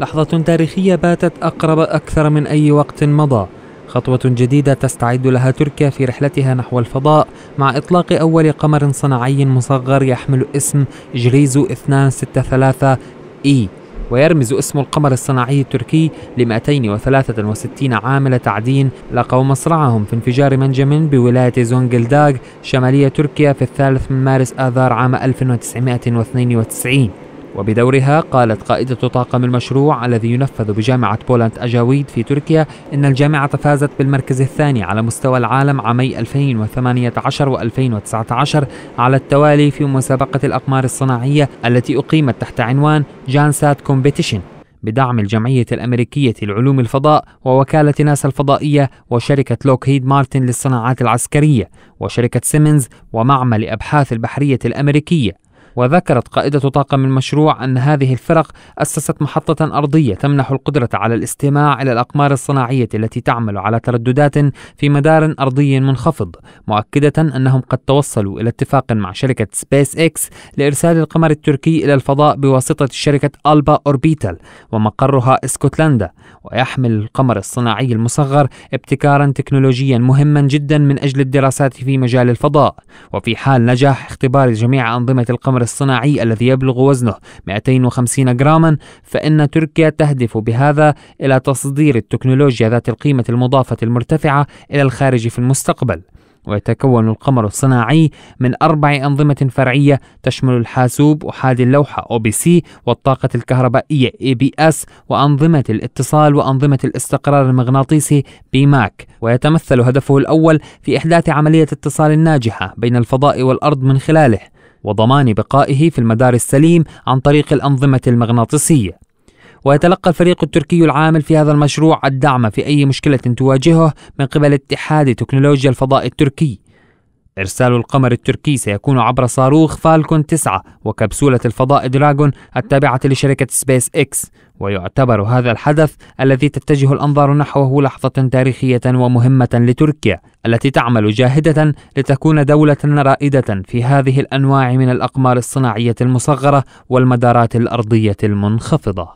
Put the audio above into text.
لحظة تاريخية باتت أقرب أكثر من أي وقت مضى خطوة جديدة تستعد لها تركيا في رحلتها نحو الفضاء مع إطلاق أول قمر صناعي مصغر يحمل اسم جريزو 263 إي ويرمز اسم القمر الصناعي التركي ل 263 عامل تعدين لقوا مصرعهم في انفجار منجم بولاية زونجلداغ شمالية تركيا في الثالث من مارس آذار عام 1992 وبدورها قالت قائدة طاقم المشروع الذي ينفذ بجامعة بولند أجاويد في تركيا إن الجامعة فازت بالمركز الثاني على مستوى العالم عامي 2018 و 2019 على التوالي في مسابقة الأقمار الصناعية التي أقيمت تحت عنوان جانسات كومبيتيشن بدعم الجمعية الأمريكية لعلوم الفضاء ووكالة ناسا الفضائية وشركة لوكهيد مارتن للصناعات العسكرية وشركة سيمنز ومعمل أبحاث البحرية الأمريكية وذكرت قائدة طاقم المشروع أن هذه الفرق أسست محطة أرضية تمنح القدرة على الاستماع إلى الأقمار الصناعية التي تعمل على ترددات في مدار أرضي منخفض مؤكدة أنهم قد توصلوا إلى اتفاق مع شركة سبيس إكس لإرسال القمر التركي إلى الفضاء بواسطة شركة ألبا أوربيتال ومقرها اسكتلندا ويحمل القمر الصناعي المصغر ابتكارا تكنولوجيا مهما جدا من أجل الدراسات في مجال الفضاء وفي حال نجاح اختبار جميع أنظمة القمر التمر الصناعي الذي يبلغ وزنه 250 جراما فإن تركيا تهدف بهذا إلى تصدير التكنولوجيا ذات القيمة المضافة المرتفعة إلى الخارج في المستقبل ويتكون القمر الصناعي من أربع أنظمة فرعية تشمل الحاسوب أحادي اللوحة OBC والطاقة الكهربائية أس وأنظمة الاتصال وأنظمة الاستقرار المغناطيسي BMAC ويتمثل هدفه الأول في إحداث عملية اتصال ناجحة بين الفضاء والأرض من خلاله وضمان بقائه في المدار السليم عن طريق الأنظمة المغناطيسية ويتلقى الفريق التركي العامل في هذا المشروع الدعم في أي مشكلة تواجهه من قبل اتحاد تكنولوجيا الفضاء التركي إرسال القمر التركي سيكون عبر صاروخ فالكون 9 وكبسولة الفضاء دراجون التابعة لشركة سبيس إكس ويعتبر هذا الحدث الذي تتجه الأنظار نحوه لحظة تاريخية ومهمة لتركيا التي تعمل جاهدة لتكون دولة رائدة في هذه الأنواع من الأقمار الصناعية المصغرة والمدارات الأرضية المنخفضة